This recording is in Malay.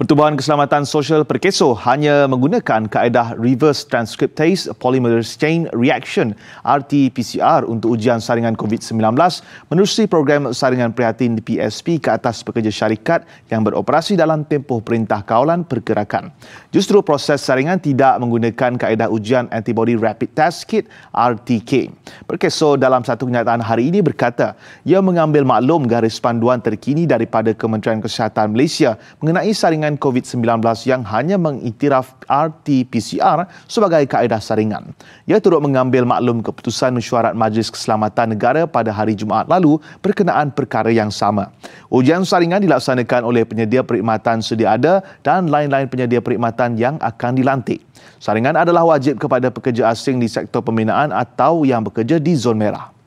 Pertubuhan Keselamatan Sosial Perkeso hanya menggunakan kaedah Reverse Transcriptase Polymerase Chain Reaction RT-PCR untuk ujian saringan COVID-19 menerusi program saringan prihatin PSP ke atas pekerja syarikat yang beroperasi dalam tempoh perintah kawalan pergerakan. Justru proses saringan tidak menggunakan kaedah ujian Antibody Rapid Test Kit RTK. Perkeso dalam satu kenyataan hari ini berkata ia mengambil maklum garis panduan terkini daripada Kementerian Kesihatan Malaysia mengenai saringan dengan COVID-19 yang hanya mengiktiraf RT-PCR sebagai kaedah saringan. Ia turut mengambil maklum keputusan mesyuarat Majlis Keselamatan Negara pada hari Jumaat lalu berkenaan perkara yang sama. Ujian saringan dilaksanakan oleh penyedia perkhidmatan sedia ada dan lain-lain penyedia perkhidmatan yang akan dilantik. Saringan adalah wajib kepada pekerja asing di sektor pembinaan atau yang bekerja di zon merah.